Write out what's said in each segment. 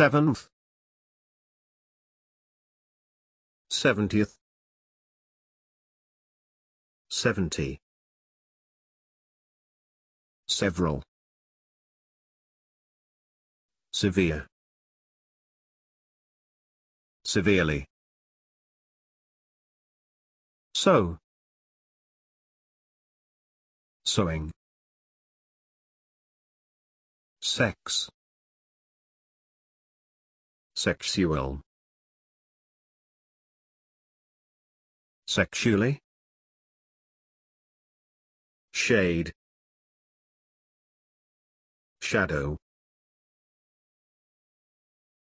Seventh. Seventieth. Seventy. Several. Severe. Severely. So. Sewing. Sex sexual sexually shade shadow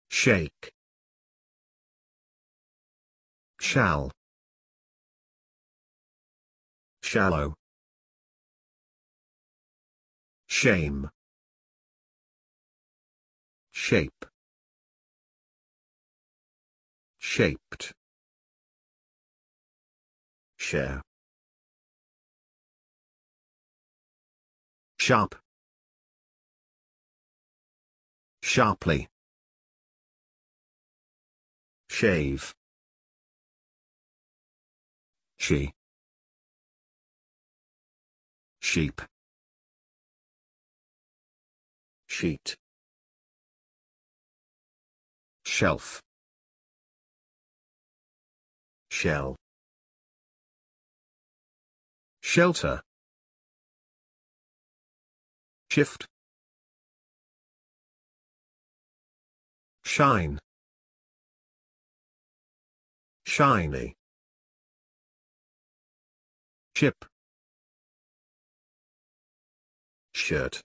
shake shall shallow shame shape shaped. Share. Sharp. Sharply. Shave. She. Sheep. Sheet. Shelf shell shelter shift shine shiny chip shirt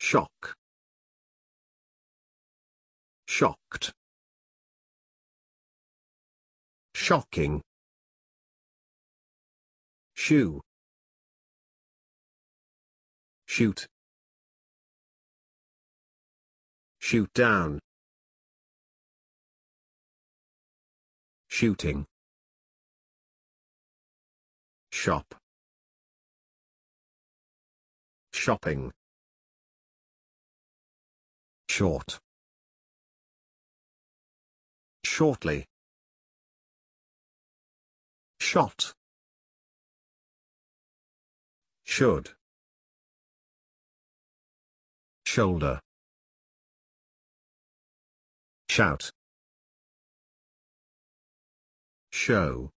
shock shocked shocking. Shoe. Shoot. Shoot down. Shooting. Shop. Shopping. Short. Shortly shot should shoulder shout show